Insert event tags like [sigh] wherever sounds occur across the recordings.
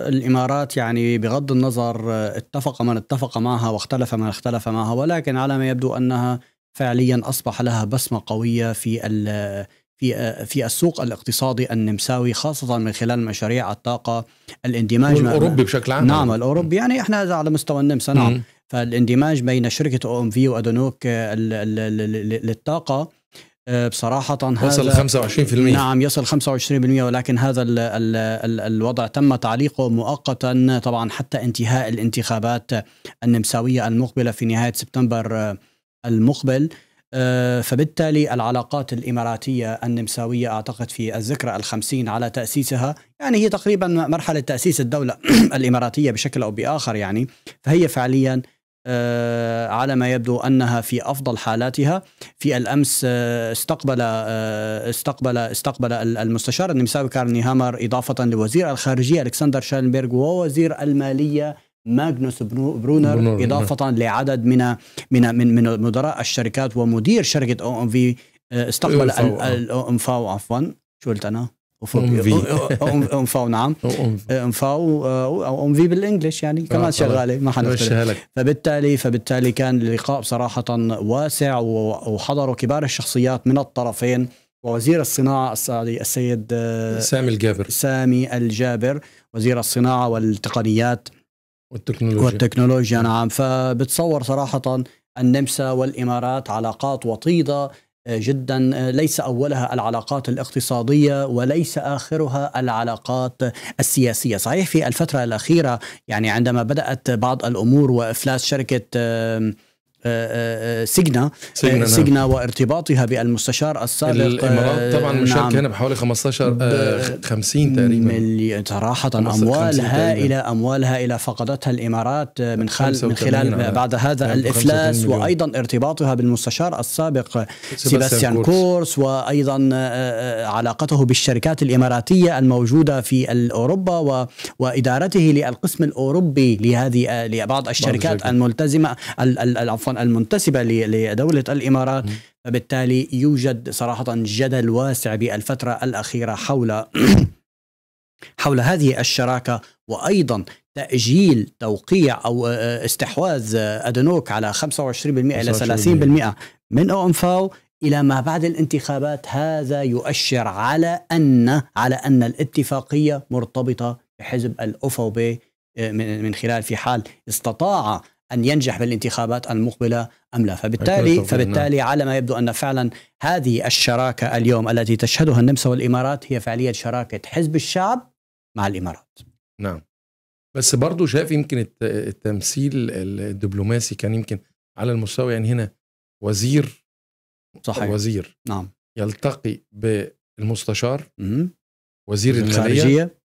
الامارات يعني بغض النظر اتفق من اتفق معها واختلف من اختلف معها ولكن على ما يبدو انها فعليا اصبح لها بصمه قويه في في في السوق الاقتصادي النمساوي خاصه من خلال مشاريع الطاقه الاندماج الاوروبي بشكل عام نعم الاوروبي يعني احنا على مستوى النمسا نعم فالاندماج بين شركه او ام في وادونوك للطاقه آه، بصراحة وصل هذا 25% نعم يصل 25% ولكن هذا الـ الـ الـ الوضع تم تعليقه مؤقتا طبعا حتى انتهاء الانتخابات النمساوية المقبلة في نهاية سبتمبر آه، المقبل آه، فبالتالي العلاقات الإماراتية النمساوية أعتقد في الذكرى الخمسين على تأسيسها يعني هي تقريبا مرحلة تأسيس الدولة [clears throat] الإماراتية بشكل أو بآخر يعني فهي فعليا آه، على ما يبدو انها في افضل حالاتها في الامس آه، آه، استقبل استقبل استقبل المستشار النمساوي كارني هامر اضافه لوزير الخارجيه الكسندر شالنبرغ ووزير الماليه ماغنوس برونر نعم. اضافه لعدد من من من من مدراء الشركات ومدير شركه او ام في استقبل أيوة، الاو ام فاو عفوا شو قلت انا؟ او ام في ام فاو نعم ام فاو او ام في بالانجلش يعني كمان شغاله ما حنختلف فبالتالي فبالتالي كان اللقاء بصراحه واسع وحضروا كبار الشخصيات من الطرفين ووزير الصناعه السيد آه، سامي الجابر سامي الجابر وزير الصناعه والتقنيات والتكنولوجيا والتكنولوجيا نعم فبتصور صراحه النمسا والامارات علاقات وطيده جدا ليس اولها العلاقات الاقتصاديه وليس اخرها العلاقات السياسيه، صحيح في الفتره الاخيره يعني عندما بدات بعض الامور وافلاس شركه سجنا آه، آه، آه، سجنا, نعم. سيجنا وارتباطها بالمستشار السابق الامارات طبعا مشاركه نعم. هنا بحوالي 15 50 تقريبا ملي صراحه اموال هائله اموال هائله فقدتها الامارات من خلال من خلال نعم. بعد هذا نعم. الافلاس وايضا ارتباطها بالمستشار السابق سيباستيان كورس وايضا علاقته بالشركات الاماراتيه الموجوده في اوروبا وادارته للقسم الاوروبي لهذه لبعض الشركات الملتزمه عفوا المنتسبه لدوله الامارات فبالتالي يوجد صراحه جدل واسع بالفتره الاخيره حول [clears throat] حول هذه الشراكه وايضا تاجيل توقيع او آه، آه، استحواذ آه، ادنوك على 25% الى 30% من اونفاو الى ما بعد الانتخابات هذا يؤشر على ان على ان الاتفاقيه مرتبطه بحزب الاوفوبي من خلال في حال استطاع ان ينجح بالانتخابات المقبله ام لا فبالتالي فبالتالي نعم. على ما يبدو ان فعلا هذه الشراكه اليوم التي تشهدها النمسا والامارات هي فعليا شراكه حزب الشعب مع الامارات نعم بس برضه شايف يمكن التمثيل الدبلوماسي كان يمكن على المستوى يعني هنا وزير صحيح وزير نعم يلتقي بالمستشار م- وزير الخارجيه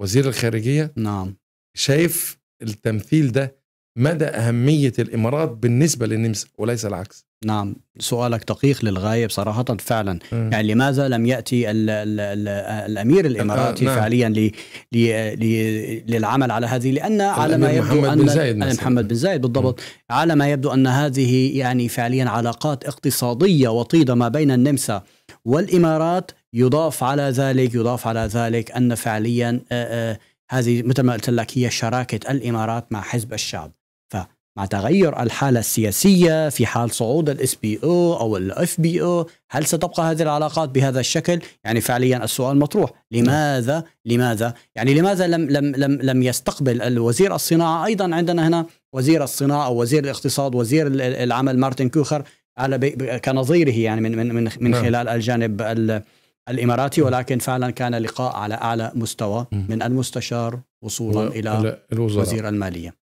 وزير الخارجيه نعم شايف التمثيل ده مدى أهمية الإمارات بالنسبة للنمسا وليس العكس نعم سؤالك دقيق للغاية بصراحة فعلا م. يعني لماذا لم يأتي الـ الـ الـ الأمير الإماراتي آه نعم. فعليا لـ لـ لـ للعمل على هذه لأن على ما يبدو محمد أن بن زايد مثلا. محمد بن زايد بالضبط م. على ما يبدو أن هذه يعني فعليا علاقات اقتصادية وطيدة ما بين النمسا والإمارات يضاف على ذلك يضاف على ذلك أن فعليا آآ آه، آآ آه، هذه مثل ما قلت لك هي شراكة الإمارات مع حزب الشعب مع تغير الحالة السياسية في حال صعود الاس بي او او الاف بي او هل ستبقى هذه العلاقات بهذا الشكل؟ يعني فعليا السؤال مطروح، لماذا لماذا؟ يعني لماذا لم لم لم لم يستقبل الوزير الصناعة أيضا عندنا هنا وزير الصناعة أو وزير الاقتصاد وزير العمل مارتن كوخر على كنظيره يعني من من من, من نعم. خلال الجانب الاماراتي ولكن فعلا كان لقاء على اعلى مستوى من المستشار وصولا الى وزير الماليه